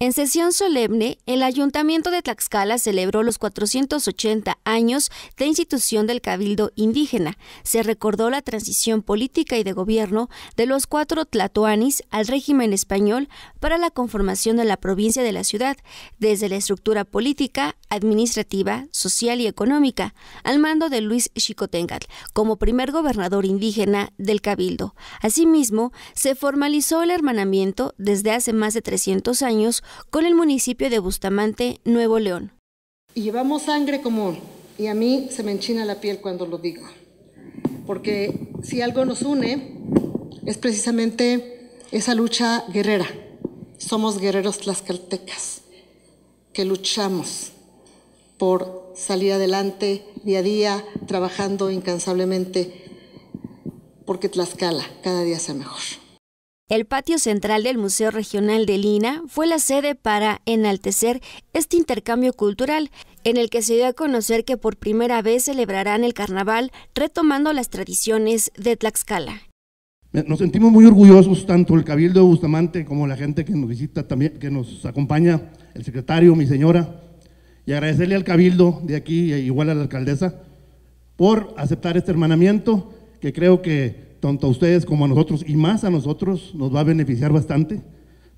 En sesión solemne, el Ayuntamiento de Tlaxcala celebró los 480 años de institución del Cabildo Indígena. Se recordó la transición política y de gobierno de los cuatro tlatoanis al régimen español para la conformación de la provincia de la ciudad, desde la estructura política, administrativa, social y económica, al mando de Luis Xicoténgal, como primer gobernador indígena del Cabildo. Asimismo, se formalizó el hermanamiento desde hace más de 300 años con el municipio de Bustamante, Nuevo León. llevamos sangre común y a mí se me enchina la piel cuando lo digo, porque si algo nos une es precisamente esa lucha guerrera. Somos guerreros tlaxcaltecas que luchamos por salir adelante día a día, trabajando incansablemente, porque Tlaxcala cada día sea mejor. El patio central del Museo Regional de Lina fue la sede para enaltecer este intercambio cultural, en el que se dio a conocer que por primera vez celebrarán el carnaval retomando las tradiciones de Tlaxcala. Nos sentimos muy orgullosos, tanto el Cabildo de Bustamante como la gente que nos visita también, que nos acompaña, el secretario, mi señora, y agradecerle al Cabildo de aquí, e igual a la alcaldesa, por aceptar este hermanamiento que creo que tanto a ustedes como a nosotros, y más a nosotros, nos va a beneficiar bastante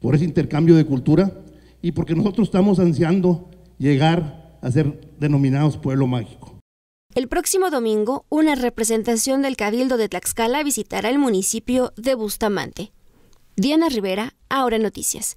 por ese intercambio de cultura y porque nosotros estamos ansiando llegar a ser denominados pueblo mágico. El próximo domingo, una representación del Cabildo de Tlaxcala visitará el municipio de Bustamante. Diana Rivera, Ahora Noticias.